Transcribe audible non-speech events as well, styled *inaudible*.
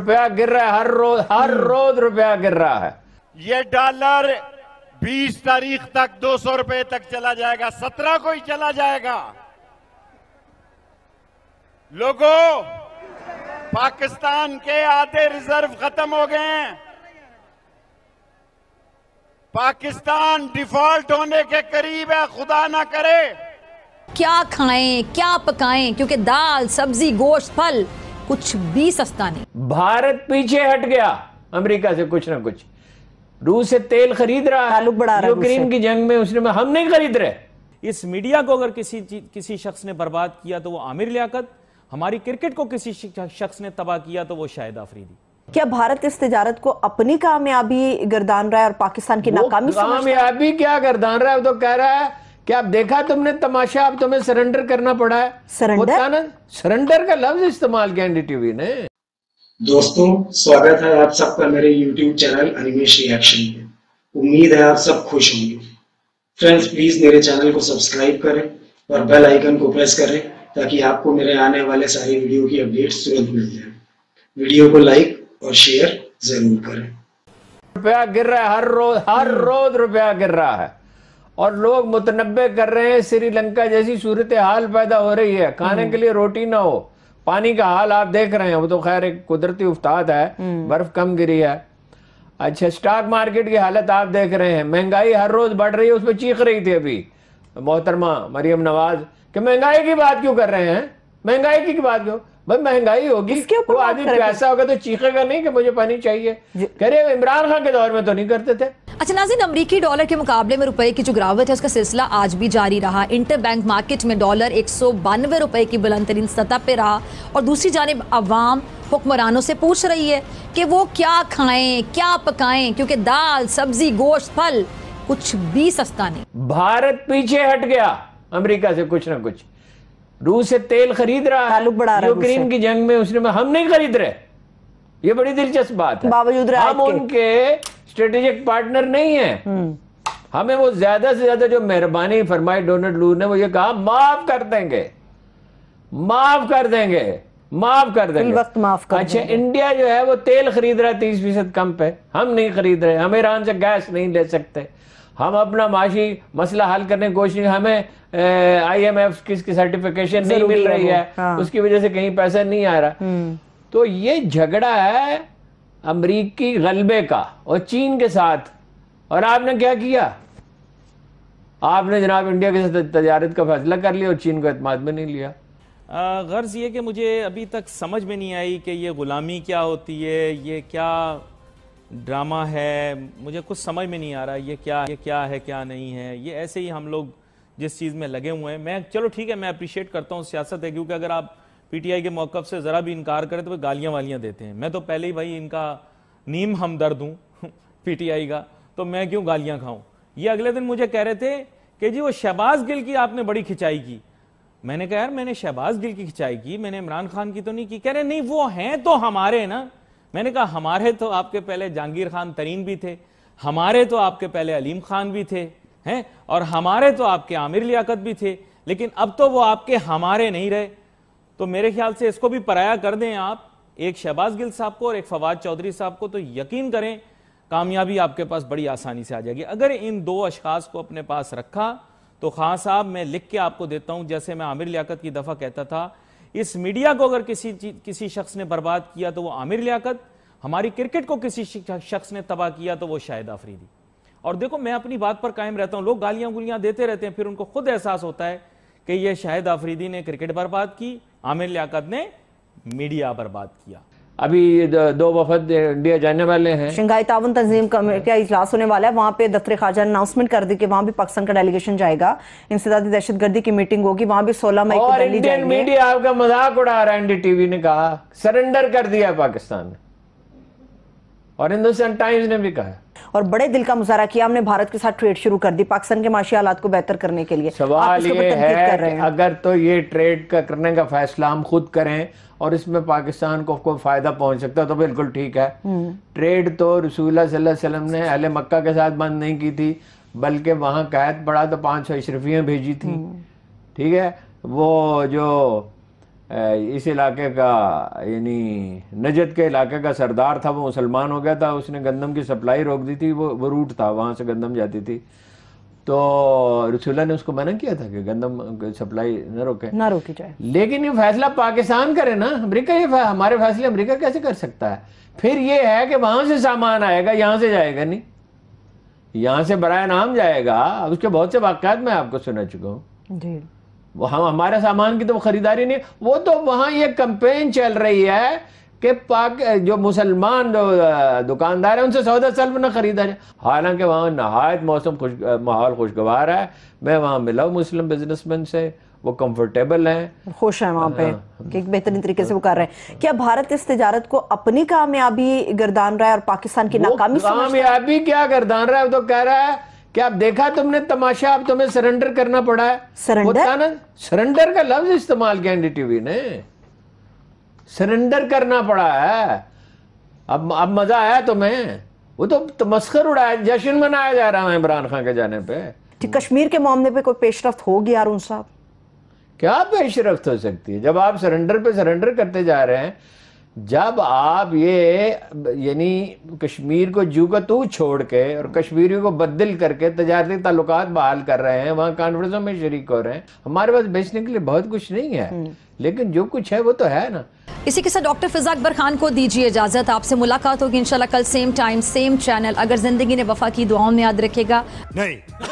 रुपया गिर रहा है हर रोज हर हम्म। रोज रुपया गिर रहा है ये डॉलर 20 तारीख तक दो सौ रुपए तक चला जाएगा 17 को ही चला जाएगा लोगों पाकिस्तान के आधे रिजर्व खत्म हो गए हैं पाकिस्तान डिफॉल्ट होने के करीब है खुदा ना करे क्या खाएं क्या पकाएं क्योंकि दाल सब्जी गोश्त फल कुछ भी सस्ता नहीं भारत पीछे हट गया अमेरिका से कुछ ना कुछ रूस से तेल खरीद रहा है बढ़ा रहा यूक्रेन की जंग में उसने हम नहीं खरीद रहे इस मीडिया को अगर किसी किसी शख्स ने बर्बाद किया तो वो आमिर लियाकत हमारी क्रिकेट को किसी शख्स ने तबाह किया तो वो शायद आफरीदी क्या भारत इस तजारत को अपनी कामयाबी गर्दान रहा है और पाकिस्तान की नाकामी कामयाबी क्या गर्दान रहा है तो कह रहा है क्या आप देखा तुमने तमाशा अब तुम्हें सरेंडर करना पड़ा है सरेंडर ना सरेंडर का लफ्ज इस्तेमाल किया एनडी टीवी ने दोस्तों स्वागत है आप सबका मेरे YouTube चैनल अनिमेश रिएक्शन में उम्मीद है आप सब खुश होंगे फ्रेंड्स प्लीज मेरे चैनल को सब्सक्राइब करें और बेल आइकन को प्रेस करें ताकि आपको मेरे आने वाले सारे वीडियो की अपडेट तुरंत मिल जाए वीडियो को लाइक और शेयर जरूर करें रुपया गिर रहा है हर रोज हर हम्म। रोज रुपया गिर रहा है और लोग मुतनबे कर रहे हैं श्रीलंका जैसी सूरत हाल पैदा हो रही है खाने हम्म। के लिए रोटी ना हो पानी का हाल आप देख रहे हैं वो तो खैर एक कुदरती उफ्ताद है हम्म। बर्फ कम गिरी है अच्छा स्टॉक मार्केट की हालत आप देख रहे हैं महंगाई हर रोज बढ़ रही है उसमें चीख रही थी अभी मोहतरमा मरियम नवाज कि महंगाई की बात क्यों कर रहे हैं महंगाई की बात क्यों भाई महंगाई होगी वो आदमी पैसा होगा तो चीखेगा नहीं कि मुझे पानी चाहिए कह रहे इमरान खान के दौर में तो नहीं करते थे अच्छा नाजिन अमरीकी डॉलर के मुकाबले में रुपए की जो गिरावट है उसका सिलसिला आज भी जारी रहा इंटर बैंक मार्केट में डॉलर एक सौ बानवे रुपए की बुलंद तरीन सतह पर रहा और दूसरी जानब आवाम हुक्मरानों से पूछ रही है कि वो क्या खाएं क्या पकाएं क्योंकि दाल सब्जी गोश्त फल कुछ भी सस्ता नहीं भारत पीछे हट गया अमरीका से कुछ ना कुछ रूस से तेल खरीद रहा है बढ़ा रहा यूक्रेन की जंग में उसने में हम नहीं खरीद रहे ये बड़ी दिलचस्प बात है बावजूद हम उनके स्ट्रेटेजिक पार्टनर नहीं है हम्म। हमें वो ज्यादा से ज्यादा जो मेहरबानी फरमाई डोनल्ड लू ने वो ये कहा माफ कर देंगे माफ कर देंगे माफ कर देंगे वक्त माफ कर अच्छा इंडिया जो है वो तेल खरीद रहा है तीस फीसद कम पे हम नहीं खरीद रहे हम ईरान से गैस नहीं ले सकते हम अपना माशी मसला हल करने की कोशिश हमें आई एम एफ की सर्टिफिकेशन नहीं मिल रही है हाँ। उसकी वजह से कहीं पैसा नहीं आ रहा हम्म। तो ये झगड़ा है अमरीकी गलबे का और चीन के साथ और आपने क्या किया आपने जनाब इंडिया के साथ तजारत का फैसला कर लिया और चीन को अतमाद में नहीं लिया गर्ज़ ये कि मुझे अभी तक समझ में नहीं आई कि ये ग़ुलामी क्या होती है ये क्या ड्रामा है मुझे कुछ समझ में नहीं आ रहा ये क्या ये क्या है क्या नहीं है ये ऐसे ही हम लोग जिस चीज़ में लगे हुए हैं मैं चलो ठीक है मैं अप्रिशिएट करता हूँ सियासत है क्योंकि अगर आप पीटीआई के मौकफ से ज़रा भी इनकार करें तो वह गालियां वालियां देते हैं मैं तो पहले ही भाई इनका नीम हमदर्द हूं *laughs* पीटीआई का तो मैं क्यों गालियां खाऊं ये अगले दिन मुझे कह रहे थे कि जी वो शहबाज गिल की आपने बड़ी खिंचाई की मैंने कहा यार मैंने शहबाज गिल की खिंचाई की मैंने इमरान खान की तो नहीं की कह रहे नहीं वो हैं तो हमारे ना मैंने कहा हमारे तो आपके पहले जहांगीर खान तरीन भी थे हमारे तो आपके पहले अलीम खान भी थे हैं और हमारे तो आपके आमिर लियाकत भी थे लेकिन अब तो वो आपके हमारे नहीं रहे तो मेरे ख्याल से इसको भी पराया कर दें आप एक शहबाज गिल साहब को और एक फवाद चौधरी साहब को तो यकीन करें कामयाबी आपके पास बड़ी आसानी से आ जाएगी अगर इन दो अशखाज को अपने पास रखा तो खान साहब मैं लिख के आपको देता हूं जैसे मैं आमिर लियाकत की दफा कहता था इस मीडिया को अगर किसी किसी शख्स ने बर्बाद किया तो वो आमिर लियाकत हमारी क्रिकेट को किसी शख्स ने तबाह किया तो वो शायद आफरीदी और देखो मैं अपनी बात पर कायम रहता हूं लोग गालियां गुलियां देते रहते हैं फिर उनको खुद एहसास होता है कि ये शाहिद आफरीदी ने क्रिकेट पर बात की आमिर लियाकत ने मीडिया पर बात किया अभी दो वफद इंडिया जाने वाले हैं शंघाई तावन तंजीम का इजलास होने वाला है वहाँ पे दफ्तर खाजा अनाउंसमेंट कर दी कि वहाँ भी पाकिस्तान का डेलीगेशन जाएगा इंसदादी दहशत गर्दी की मीटिंग होगी वहाँ भी 16 मई को इंडियन मीडिया आपका मजाक उड़ा रहा है टीवी ने कहा सरेंडर कर दिया पाकिस्तान ने और हिंदुस्तान टाइम्स ने भी कहा और बड़े दिल का मुजहरा किया हमने भारत के साथ ट्रेड शुरू कर दी पाकिस्तान के माशी हालात को बेहतर करने के लिए सवाल ये है कर रहे हैं। अगर तो ये ट्रेड का करने का फैसला हम खुद करें और इसमें पाकिस्तान को कोई फायदा पहुंच सकता तो बिल्कुल ठीक है ट्रेड हम्म। तो रसूलुल्लाह सल्लल्लाहु ने अहले मक्का के साथ बंद नहीं की थी बल्कि वहाँ कैद पड़ा तो पाँच सौ इशरफियाँ भेजी थी हम्म। ठीक है वो जो इस इलाके का यानी नजद के इलाके का सरदार था वो मुसलमान हो गया था उसने गंदम की सप्लाई रोक दी थी वो वो रूट था वहाँ से गंदम जाती थी तो रसुल्ला ने उसको मना किया था कि गंदम सप्लाई न रोके ना रोकी जाए लेकिन ये फैसला पाकिस्तान करे ना अमरीका ये हमारे फैसले अमरीका कैसे कर सकता है फिर ये है कि वहाँ से सामान आएगा यहाँ से जाएगा नहीं यहाँ से बरा नाम जाएगा उसके बहुत से वाकत मैं आपको सुना चुका हूँ वो हम हमारा सामान की तो ख़रीदारी नहीं वो तो वहाँ ये कंपेन चल रही है कि पाक जो मुसलमान जो दुकानदार है उनसे सौदा सल्फ ना ख़रीदा जाए हालांकि वहाँ नहायत मौसम खुश माहौल खुशगवार है मैं वहाँ मिला हूँ मुस्लिम बिजनेसमैन से वो कंफर्टेबल है खुश है वहाँ पे हाँ। कि बेहतरीन तरीके से वो कर रहे हैं क्या भारत इस तजारत को अपनी कामयाबी गर्दान रहा है और पाकिस्तान की नाकामी कामयाबी क्या गर्दान रहा है वो तो कह रहा है क्या आप देखा तुमने तमाशा अब तुम्हें सरेंडर करना पड़ा है सरेंडर सरेंडर का लफ्ज इस्तेमाल किया एनडीटीवी ने सरेंडर करना पड़ा है अब अब मजा आया तुम्हें वो तो तमस्कर उड़ाया जश्न मनाया जा रहा है इमरान खान के जाने पे कश्मीर के मामले पे कोई पेशरफ होगी अरुण साहब क्या पेशरफ हो सकती है जब आप सरेंडर पे सरेंडर करते जा रहे हैं जब आप ये यानी कश्मीर को जू का तू छोड़ के और कश्मीरियों को बदल करके तजारती ताल्लुक बहाल कर रहे हैं वहाँ कॉन्फ्रेंसों में शरीक हो रहे हैं हमारे पास बेचने के लिए बहुत कुछ नहीं है हम्म। लेकिन जो कुछ है वो तो है ना इसी के साथ डॉक्टर फिजा अकबर खान को दीजिए इजाजत आपसे मुलाकात होगी इंशाल्लाह कल सेम टाइम सेम चैनल अगर जिंदगी ने वफा की दुआओं में याद रखेगा नहीं